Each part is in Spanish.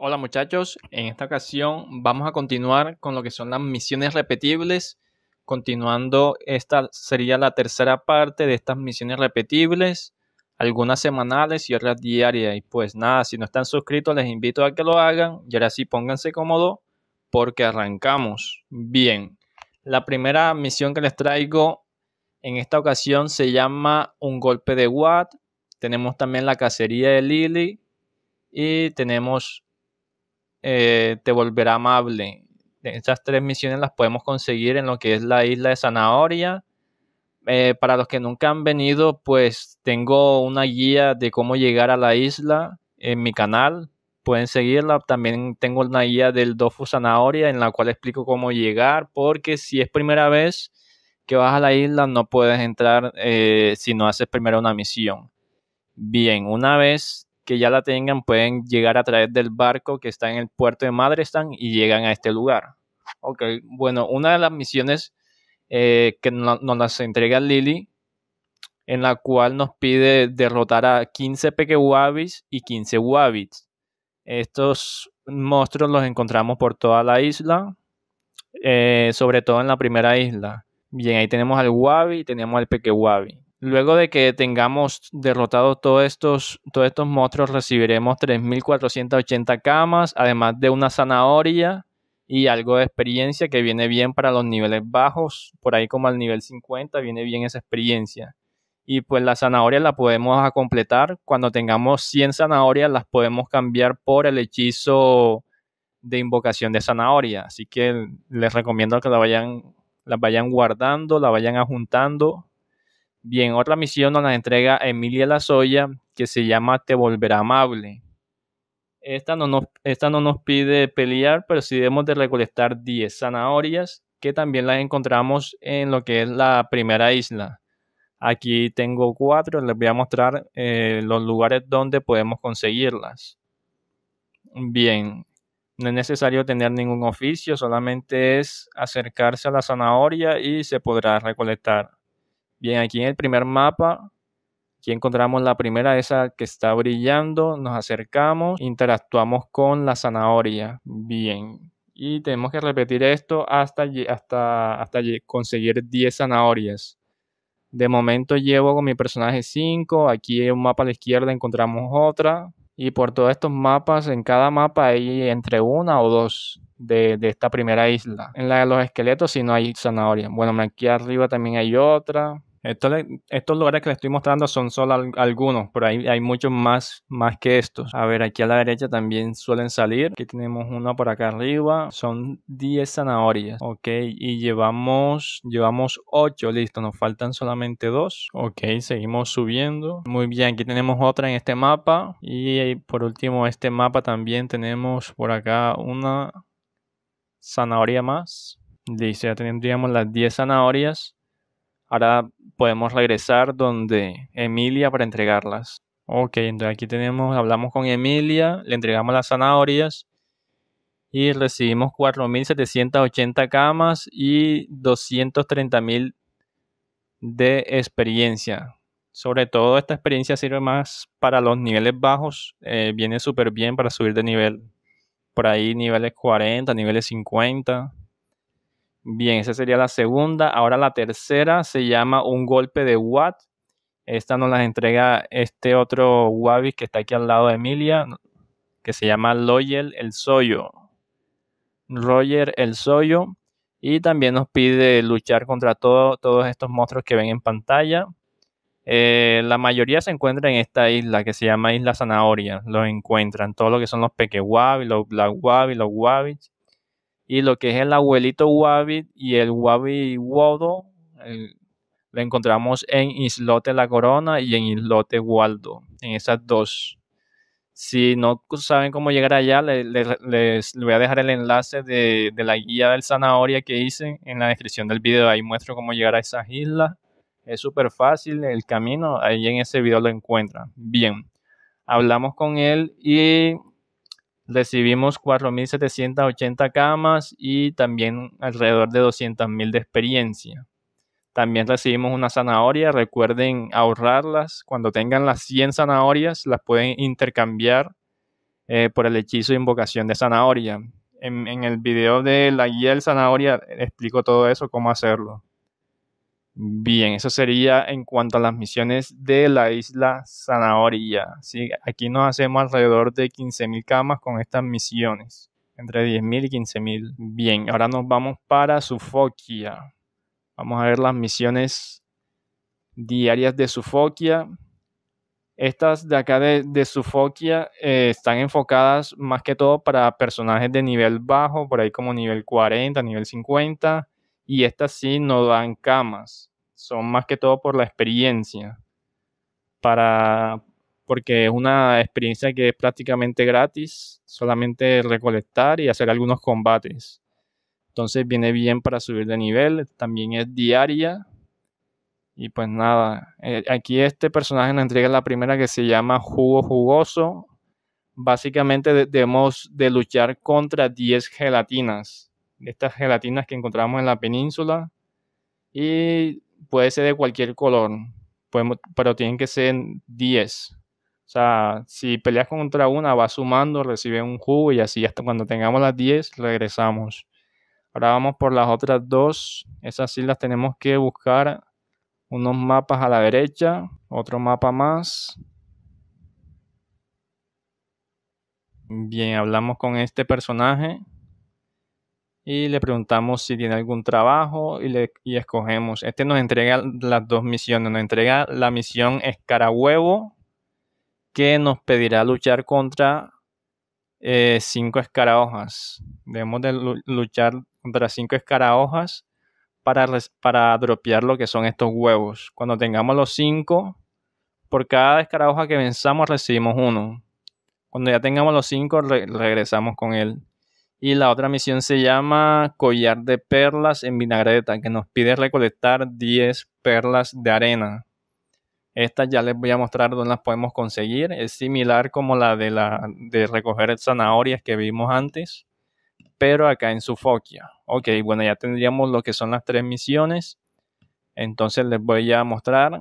Hola muchachos, en esta ocasión vamos a continuar con lo que son las misiones repetibles. Continuando, esta sería la tercera parte de estas misiones repetibles, algunas semanales y otras diarias. Y pues nada, si no están suscritos les invito a que lo hagan y ahora sí pónganse cómodo porque arrancamos. Bien, la primera misión que les traigo en esta ocasión se llama Un golpe de Watt. Tenemos también la cacería de Lily y tenemos eh, te volverá amable. Esas tres misiones las podemos conseguir en lo que es la isla de Zanahoria. Eh, para los que nunca han venido, pues tengo una guía de cómo llegar a la isla en mi canal. Pueden seguirla. También tengo una guía del Dofu Zanahoria en la cual explico cómo llegar, porque si es primera vez que vas a la isla no puedes entrar eh, si no haces primero una misión. Bien, una vez que ya la tengan pueden llegar a través del barco que está en el puerto de Madrestan y llegan a este lugar. Ok, bueno, una de las misiones eh, que nos las entrega Lily, en la cual nos pide derrotar a 15 Pequewabis y 15 Wabits. Estos monstruos los encontramos por toda la isla, eh, sobre todo en la primera isla. Bien, ahí tenemos al Wabi y tenemos al Pequewabi. Luego de que tengamos derrotado todos estos, todos estos monstruos, recibiremos 3.480 camas, además de una zanahoria y algo de experiencia que viene bien para los niveles bajos, por ahí como al nivel 50 viene bien esa experiencia. Y pues la zanahoria la podemos completar, cuando tengamos 100 zanahorias las podemos cambiar por el hechizo de invocación de zanahoria, así que les recomiendo que la vayan, la vayan guardando, la vayan ajuntando Bien, otra misión nos la entrega Emilia la Soya, que se llama Te Volverá Amable. Esta no, nos, pide pelear, pero sí debemos de recolectar 10 zanahorias, que también las encontramos en lo que es la primera isla. Aquí tengo cuatro, les voy a mostrar eh, los lugares donde podemos conseguirlas. Bien, no es necesario tener ningún oficio, solamente es acercarse a la zanahoria y se podrá recolectar. Bien, aquí en el primer mapa, aquí encontramos la primera, esa que está brillando, nos acercamos, interactuamos con la zanahoria. Bien, y tenemos que repetir esto hasta, hasta, hasta conseguir 10 zanahorias. De momento llevo con mi personaje 5, aquí en un mapa a la izquierda encontramos otra, y por todos estos mapas, en cada mapa hay entre una o dos de, de, esta primera isla. En la de los esqueletos sí no hay zanahoria. Bueno, aquí arriba también hay otra estos lugares que les estoy mostrando son solo algunos, pero hay, hay muchos más, más que estos. A ver, aquí a la derecha también suelen salir. Aquí tenemos una por acá arriba. Son 10 zanahorias. Ok, y llevamos, llevamos 8. Listo, nos faltan solamente 2. Ok, seguimos subiendo. Muy bien, aquí tenemos otra en este mapa. Y por último, este mapa también tenemos por acá una zanahoria más. Listo, ya tendríamos las 10 zanahorias. Ahora podemos regresar donde Emilia para entregarlas. Ok, entonces aquí tenemos, hablamos con Emilia, le entregamos las zanahorias y recibimos 4.780 camas y 230.000 de experiencia. Sobre todo esta experiencia sirve más para los niveles bajos, eh, viene súper bien para subir de nivel. Por ahí niveles 40, niveles 50. Bien, esa sería la segunda. Ahora la tercera se llama Un golpe de Watt. Esta nos la entrega este otro Wabi que está aquí al lado de Emilia, que se llama loyel El Soyo. Roger El Soyo. Y también nos pide luchar contra todos estos monstruos que ven en pantalla. Eh, la mayoría se encuentra en esta isla que se llama Isla Zanahoria. Los encuentran, todo lo que son los Wabi, los black wabi, los Wabich y lo que es el abuelito Wabi y el Wabi Wodo, lo encontramos en Islote La Corona y en Islote Waldo, en esas dos. Si no saben cómo llegar allá, les, voy a dejar el enlace de, de, la guía del zanahoria que hice en la descripción del video. Ahí muestro cómo llegar a esas islas. Es súper fácil el camino. Ahí en ese video lo encuentran. Bien, hablamos con él y recibimos 4.780 camas y también alrededor de 200.000 de experiencia. También recibimos una zanahoria, recuerden ahorrarlas. Cuando tengan las 100 zanahorias, las pueden intercambiar eh, por el hechizo de invocación de zanahoria. En, en el video de la guía del zanahoria eh, explico todo eso, cómo hacerlo. Bien, eso sería en cuanto a las misiones de la isla Zanahoria. Aquí nos hacemos alrededor de 15.000 camas con estas misiones, entre 10.000 y 15.000. Bien, ahora nos vamos para Sufokia, Vamos a ver las misiones diarias de Sufokia, Estas de acá de, Sufokia eh, están enfocadas más que todo para personajes de nivel bajo, por ahí como nivel 40, nivel 50 y estas sí no dan camas, son más que todo por la experiencia, para, porque es una experiencia que es prácticamente gratis, solamente recolectar y hacer algunos combates. Entonces viene bien para subir de nivel, también es diaria. Y pues nada, eh, aquí este personaje nos entrega la primera que se llama Jugo Jugoso. Básicamente debemos de luchar contra 10 gelatinas estas gelatinas que encontramos en la península y puede ser de cualquier color, pero tienen que ser 10. O sea, si peleas contra una, Va sumando, recibe un jugo y así hasta cuando tengamos las 10 regresamos. Ahora vamos por las otras dos. Esas islas tenemos que buscar unos mapas a la derecha, otro mapa más. Bien, hablamos con este personaje y le preguntamos si tiene algún trabajo y, le, y escogemos. Este nos entrega las dos misiones, nos entrega la misión Escarahuevo, que nos pedirá luchar contra eh, cinco escarahojas. Debemos luchar contra cinco escarahojas para, para dropear lo que son estos huevos. Cuando tengamos los cinco, por cada escarahoja que venzamos recibimos uno. Cuando ya tengamos los cinco, regresamos con él. Y la otra misión se llama Collar de Perlas en Vinagreta, que nos pide recolectar 10 perlas de arena. esta ya les voy a mostrar dónde las podemos conseguir. Es similar como la de, la, de recoger zanahorias que vimos antes, pero acá en sufokia Ok, bueno, ya tendríamos lo que son las tres misiones. Entonces les voy a mostrar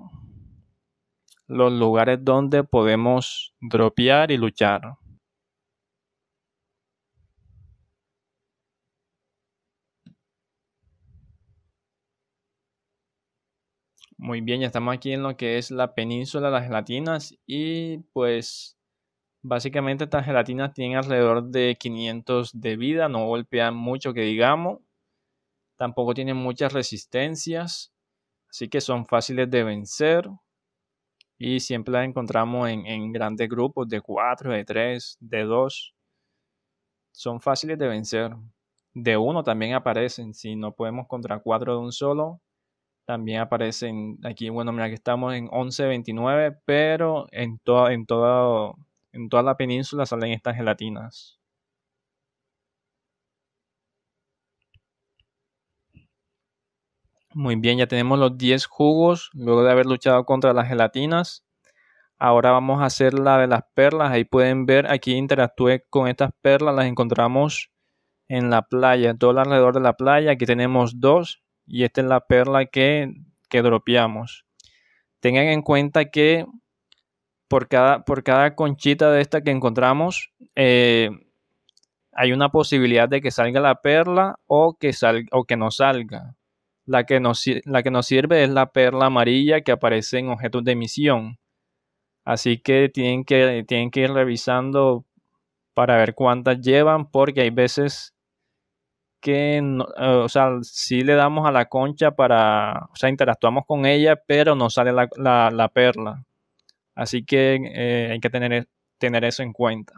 los lugares donde podemos dropear y luchar. Muy bien, ya estamos aquí en lo que es la península de las gelatinas y pues básicamente estas gelatinas tienen alrededor de 500 de vida, no golpean mucho que digamos, tampoco tienen muchas resistencias, así que son fáciles de vencer y siempre las encontramos en, grandes grupos de 4, de 3, de 2. Son fáciles de vencer. De uno también aparecen, si no podemos contra 4 de un solo, también aparecen aquí, bueno, mira que estamos en 11.29, pero en, toda en, toda, en toda la península salen estas gelatinas. Muy bien, ya tenemos los 10 jugos luego de haber luchado contra las gelatinas. Ahora vamos a hacer la de las perlas. Ahí pueden ver, aquí interactúe con estas perlas. Las encontramos en la playa, todo alrededor de la playa. Aquí tenemos dos y esta es la perla que, dropeamos. Tengan en cuenta que por cada, por cada conchita de esta que encontramos, eh, hay una posibilidad de que salga la perla o que, o que no salga. La que nos, la que nos sirve es la perla amarilla que aparece en objetos de misión. Así que tienen que, tienen que ir revisando para ver cuántas llevan, porque hay veces que, si eh, o sea, le damos a la concha para, o sea, interactuamos con ella, pero no sale la, perla. Así que eh, hay que tener, e, tener eso en cuenta.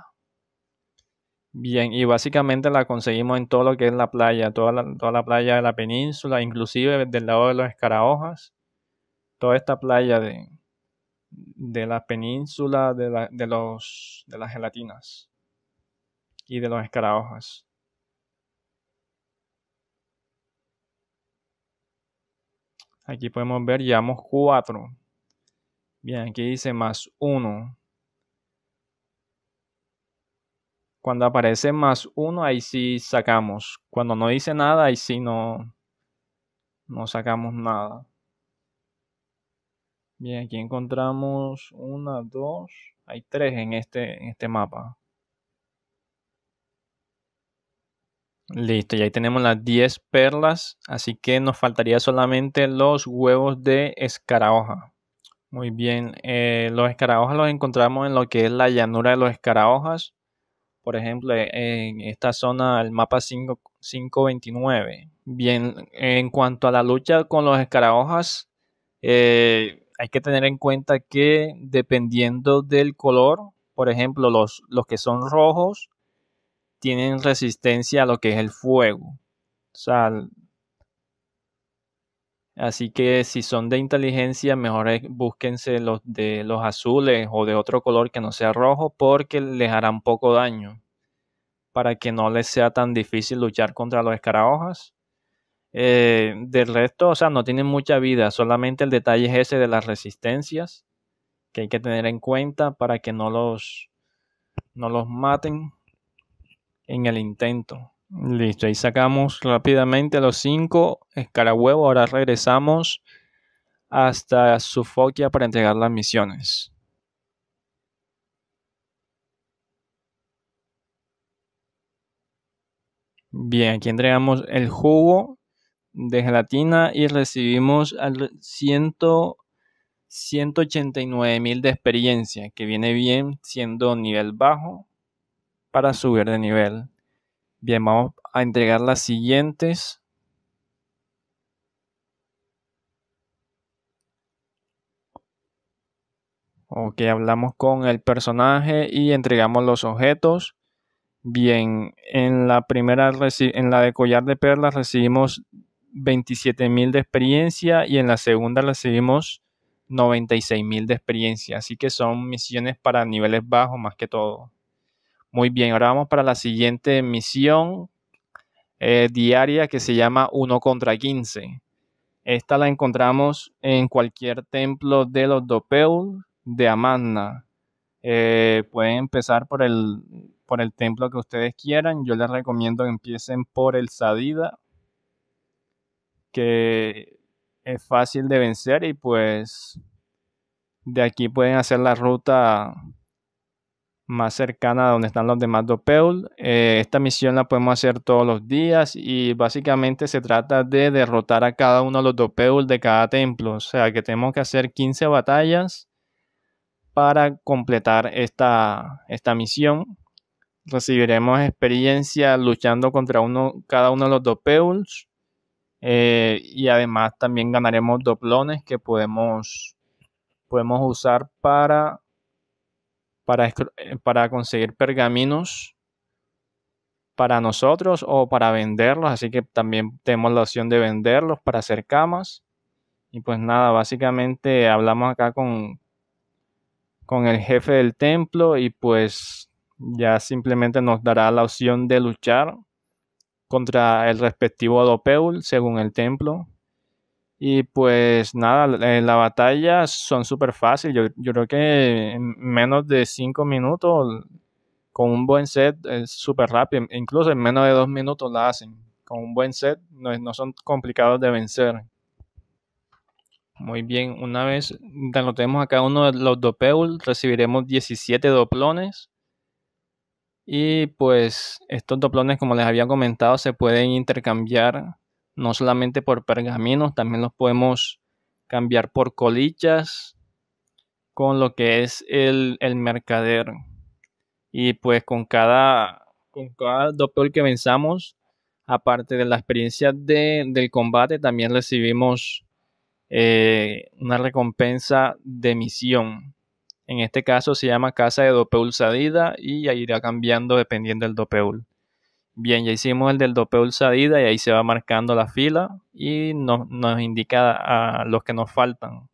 Bien, y básicamente la conseguimos en todo lo que es la playa, toda la, toda la playa de la península, inclusive del lado de los escarabajos toda esta playa de, la península, de, los, de las gelatinas y de los escarabajos Aquí podemos ver, llevamos 4. Bien, aquí dice más 1. Cuando aparece más 1, ahí sí sacamos. Cuando no dice nada, ahí sí no, no sacamos nada. Bien, aquí encontramos 1, 2, hay 3 en este, en este mapa. Listo, y ahí tenemos las 10 perlas, así que nos faltaría solamente los huevos de escarahoja. Muy bien, eh, los escarabajos los encontramos en lo que es la llanura de los escarabajos, Por ejemplo, en esta zona, el mapa 529. Bien, en cuanto a la lucha con los escarabajos, eh, hay que tener en cuenta que dependiendo del color, por ejemplo, los que son rojos tienen resistencia a lo que es el fuego. O sea, así que si son de inteligencia, mejor búsquense los de los azules o de otro color que no sea rojo porque les harán poco daño para que no les sea tan difícil luchar contra los escarabajos eh, del resto, o sea, no tienen mucha vida, solamente el detalle es ese de las resistencias que hay que tener en cuenta para que no los, no los maten en el intento. Listo, y sacamos rápidamente los cinco escarabuevos Ahora regresamos hasta sufokia para entregar las misiones. Bien, aquí entregamos el jugo de gelatina y recibimos al y nueve mil de experiencia, que viene bien siendo nivel bajo para subir de nivel. Bien, vamos a entregar las siguientes. Ok, hablamos con el personaje y entregamos los objetos. Bien, en la primera, en la de collar de perlas recibimos 27.000 de experiencia y en la segunda recibimos 96.000 de experiencia. Así que son misiones para niveles bajos más que todo. Muy bien, ahora vamos para la siguiente misión eh, diaria que se llama 1 contra 15. Esta la encontramos en cualquier templo de los Dopeul de Amarna. Eh, pueden empezar por el, por el templo que ustedes quieran. Yo les recomiendo que empiecen por el Sadida, que es fácil de vencer y pues de aquí pueden hacer la ruta más cercana a donde están los demás Dopeul. Eh, esta misión la podemos hacer todos los días y básicamente se trata de derrotar a cada uno de los Dopeul de cada templo. O sea que tenemos que hacer 15 batallas para completar esta, esta misión. Recibiremos experiencia luchando contra uno, cada uno de los Dopeuls. Eh, y además también ganaremos doplones que podemos, podemos usar para eh, para, conseguir pergaminos para nosotros o para venderlos, así que también tenemos la opción de venderlos para hacer camas. Y pues nada, básicamente hablamos acá con, con el jefe del templo y pues ya simplemente nos dará la opción de luchar contra el respectivo Adopeul según el templo. Y pues nada, eh, las batallas batalla son súper fáciles, Yo, creo que en menos de 5 minutos, con un buen set, es eh, súper rápido. Incluso en menos de 2 minutos la hacen. Con un buen set, no, son complicados de vencer. Muy bien, una vez derrotemos a cada uno de los dopeul, recibiremos 17 doplones. Y pues estos doplones, como les había comentado, se pueden intercambiar no solamente por pergaminos, también los podemos cambiar por colillas con lo que es el, mercader. Y pues con cada, con cada que venzamos, aparte de la experiencia del combate, también recibimos eh, una recompensa de misión. En este caso se llama Casa de Dopeul salida y ya irá cambiando dependiendo del Dopeul. Bien, ya hicimos el del doble salida y ahí se va marcando la fila y nos, nos indica a los que nos faltan.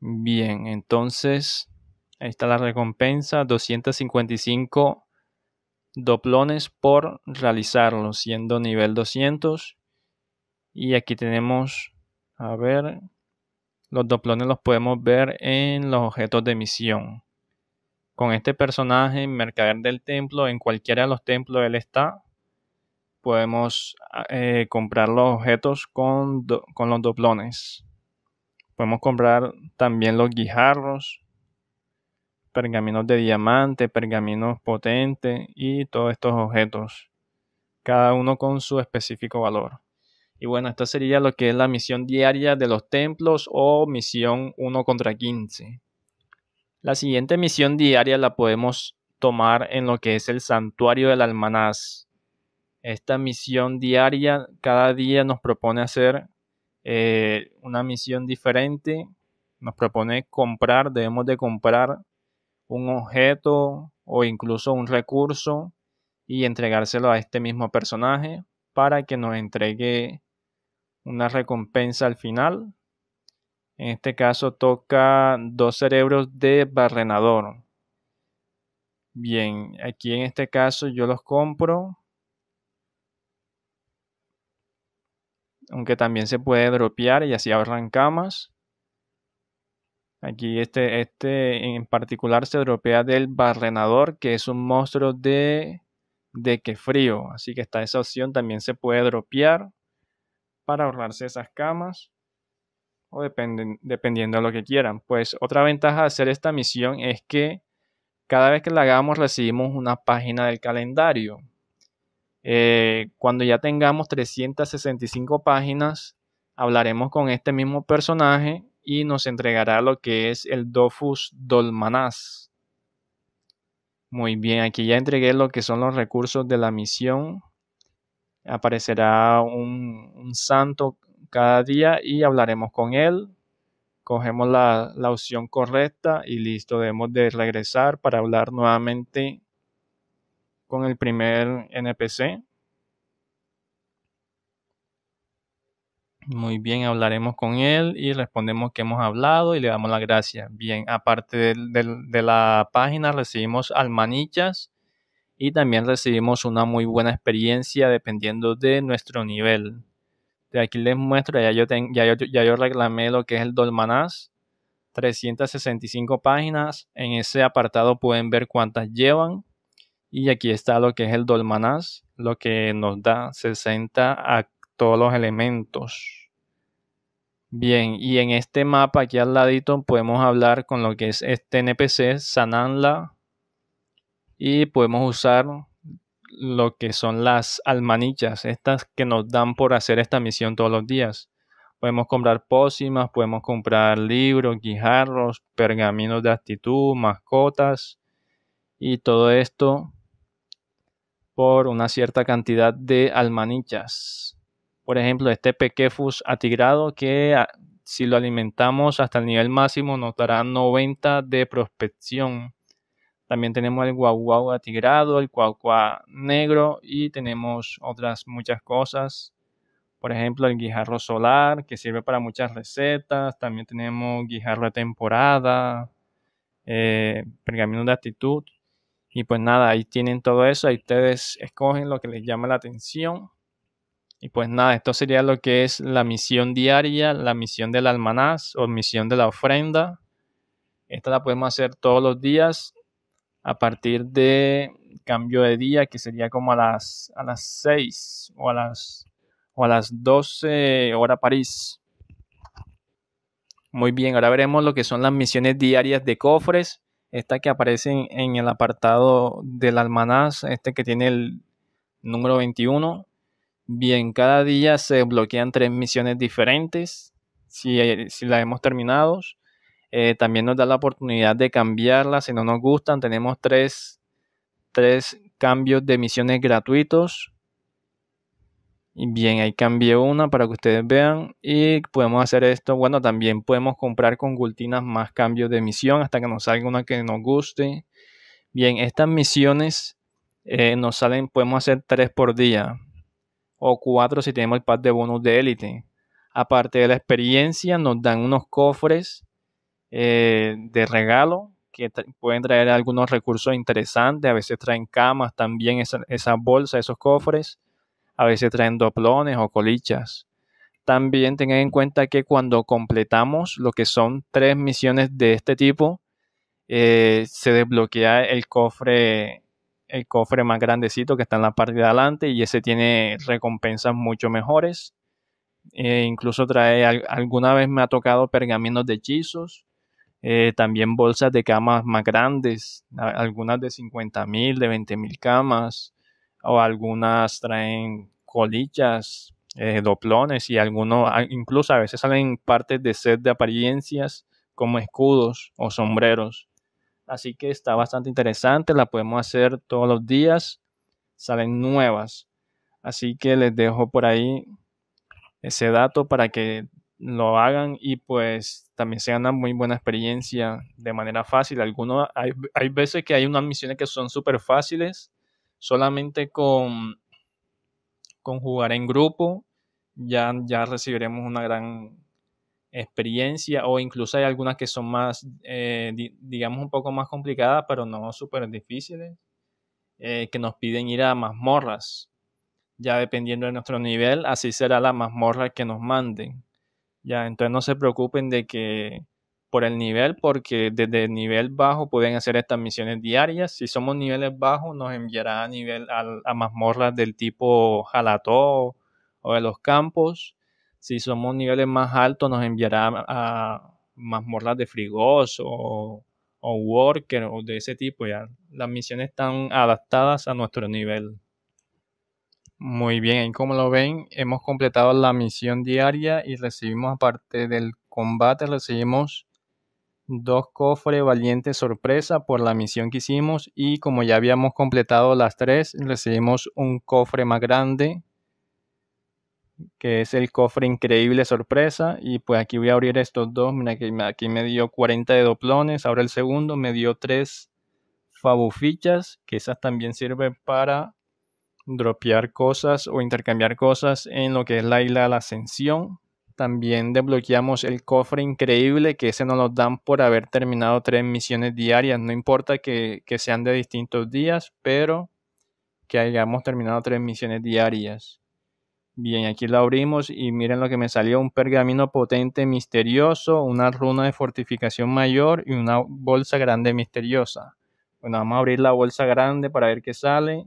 Bien, entonces ahí está la recompensa, 255 doplones por realizarlo, siendo nivel 200. Y aquí tenemos, a ver, los doplones los podemos ver en los objetos de misión con este personaje, mercader del templo, en cualquiera de los templos él está. Podemos eh, comprar los objetos con, con los doblones. Podemos comprar también los guijarros, pergaminos de diamante, pergaminos potentes y todos estos objetos, cada uno con su específico valor. Y bueno, esta sería lo que es la misión diaria de los templos o misión 1 contra 15. La siguiente misión diaria la podemos tomar en lo que es el santuario del almanaz. Esta misión diaria cada día nos propone hacer eh, una misión diferente. Nos propone comprar, debemos de comprar un objeto o incluso un recurso y entregárselo a este mismo personaje para que nos entregue una recompensa al final en este caso toca dos cerebros de barrenador. Bien, aquí en este caso yo los compro. Aunque también se puede dropear y así ahorran camas. Aquí este, este en particular se dropea del barrenador, que es un monstruo de, de que frío. Así que está esa opción, también se puede dropear para ahorrarse esas camas o dependiendo de lo que quieran. Pues otra ventaja de hacer esta misión es que cada vez que la hagamos recibimos una página del calendario. Eh, cuando ya tengamos 365 páginas, hablaremos con este mismo personaje y nos entregará lo que es el Dofus Dolmanas. Muy bien, aquí ya entregué lo que son los recursos de la misión. Aparecerá un santo cada día y hablaremos con él. Cogemos la, la opción correcta y listo, debemos de regresar para hablar nuevamente con el primer NPC. Muy bien, hablaremos con él y respondemos que hemos hablado y le damos las gracias. Bien, aparte de, de, la página recibimos almanillas y también recibimos una muy buena experiencia dependiendo de nuestro nivel aquí les muestro, ya yo, ya, yo, ya yo reclamé lo que es el Dolmanaz. 365 páginas. En ese apartado pueden ver cuántas llevan. Y aquí está lo que es el Dolmanaz, lo que nos da 60 a todos los elementos. Bien, y en este mapa aquí al ladito podemos hablar con lo que es este NPC, Sananla. Y podemos usar lo que son las almanillas, estas que nos dan por hacer esta misión todos los días. Podemos comprar pócimas, podemos comprar libros, guijarros, pergaminos de actitud, mascotas y todo esto por una cierta cantidad de almanillas. Por ejemplo, este Pequefus atigrado que ah, si lo alimentamos hasta el nivel máximo nos dará 90 de prospección también tenemos el guau guau atigrado, el cuacuá negro y tenemos otras muchas cosas. Por ejemplo, el guijarro solar que sirve para muchas recetas. También tenemos guijarro de temporada, eh, pergamino de actitud. Y pues nada, ahí tienen todo eso. Ahí ustedes escogen lo que les llama la atención. Y pues nada, esto sería lo que es la misión diaria, la misión del almanaz o misión de la ofrenda. Esta la podemos hacer todos los días a partir de cambio de día, que sería como a las, a las 6 o a las, o las 12 hora París. Muy bien, ahora veremos lo que son las misiones diarias de cofres. Esta que aparece en, el apartado del almanaz, este que tiene el número 21. Bien, cada día se bloquean tres misiones diferentes. Si, si las hemos terminado, eh, también nos da la oportunidad de cambiarlas si no nos gustan. Tenemos tres, cambios de misiones gratuitos. Y bien, ahí cambié una para que ustedes vean. Y podemos hacer esto. Bueno, también podemos comprar con Gultinas más cambios de misión hasta que nos salga una que nos guste. Bien, estas misiones eh, nos salen, podemos hacer tres por día. O cuatro si tenemos el pack de bonus de élite. Aparte de la experiencia, nos dan unos cofres eh, de regalo que pueden traer algunos recursos interesantes. A veces traen camas también, esas esa bolsas, esos cofres. A veces traen doplones o colichas. También tengan en cuenta que cuando completamos lo que son tres misiones de este tipo, eh, se desbloquea el cofre, el cofre más grandecito que está en la parte de adelante y ese tiene recompensas mucho mejores. Eh, incluso trae, alguna vez me ha tocado pergaminos de hechizos eh, también bolsas de camas más grandes, algunas de 50 mil, de 20 mil camas, o algunas traen colillas, eh, doplones y algunos, incluso a veces salen partes de set de apariencias como escudos o sombreros. Así que está bastante interesante, la podemos hacer todos los días, salen nuevas. Así que les dejo por ahí ese dato para que lo hagan y pues también se gana muy buena experiencia de manera fácil. Algunos, hay, hay veces que hay unas misiones que son súper fáciles, solamente con, con jugar en grupo ya, ya recibiremos una gran experiencia o incluso hay algunas que son más, eh, digamos, un poco más complicadas, pero no súper difíciles, eh, que nos piden ir a mazmorras. Ya dependiendo de nuestro nivel, así será la mazmorra que nos manden. Ya, entonces no se preocupen de que por el nivel, porque desde el nivel bajo pueden hacer estas misiones diarias. Si somos niveles bajos, nos enviará a nivel a, mazmorras del tipo Jalató o de los campos. Si somos niveles más altos, nos enviará a, mazmorras de Frigos o, o Worker o de ese tipo. Ya las misiones están adaptadas a nuestro nivel. Muy bien, como lo ven, hemos completado la misión diaria y recibimos, aparte del combate, recibimos dos cofres valientes sorpresa por la misión que hicimos y como ya habíamos completado las tres, recibimos un cofre más grande que es el cofre increíble sorpresa y pues aquí voy a abrir estos dos, mira aquí me dio 40 de doplones, ahora el segundo me dio tres fabufichas que esas también sirven para dropear cosas o intercambiar cosas en lo que es la isla de la ascensión. También desbloqueamos el cofre increíble que ese nos lo dan por haber terminado tres misiones diarias. No importa que, sean de distintos días, pero que hayamos terminado tres misiones diarias. Bien, aquí la abrimos y miren lo que me salió, un pergamino potente misterioso, una runa de fortificación mayor y una bolsa grande misteriosa. Bueno, vamos a abrir la bolsa grande para ver qué sale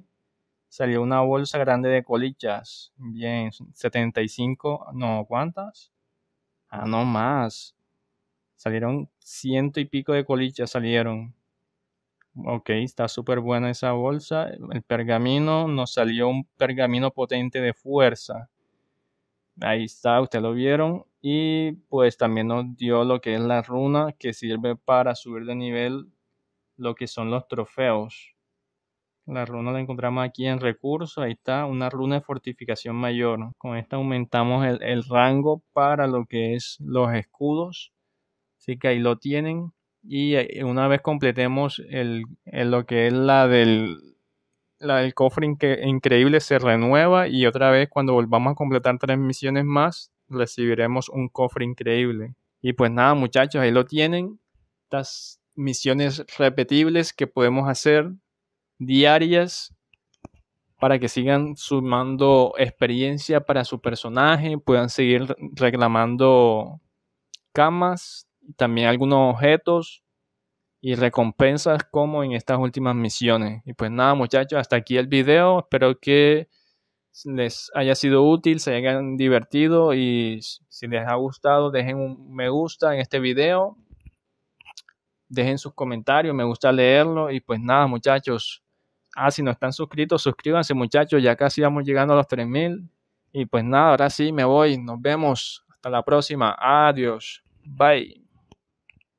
salió una bolsa grande de colichas. Bien, 75, no, ¿cuántas? Ah, no más. Salieron ciento y pico de colichas, salieron. Ok, está súper buena esa bolsa. El pergamino nos salió un pergamino potente de fuerza. Ahí está, ustedes lo vieron. Y pues también nos dio lo que es la runa que sirve para subir de nivel lo que son los trofeos. La runa la encontramos aquí en recursos, ahí está, una runa de fortificación mayor. Con esta aumentamos el, rango para lo que es los escudos. Así que ahí lo tienen. Y eh, una vez completemos el, lo que es la del, la del cofre increíble, se renueva. Y otra vez, cuando volvamos a completar tres misiones más, recibiremos un cofre increíble. Y pues nada, muchachos, ahí lo tienen. Estas misiones repetibles que podemos hacer diarias para que sigan sumando experiencia para su personaje, puedan seguir reclamando camas, también algunos objetos y recompensas como en estas últimas misiones. Y pues nada muchachos, hasta aquí el video, espero que les haya sido útil, se hayan divertido y si les ha gustado dejen un me gusta en este video, dejen sus comentarios, me gusta leerlo y pues nada muchachos. Ah, si no están suscritos, suscríbanse muchachos, ya casi vamos llegando a los 3.000. Y pues nada, ahora sí me voy, nos vemos, hasta la próxima, adiós, bye.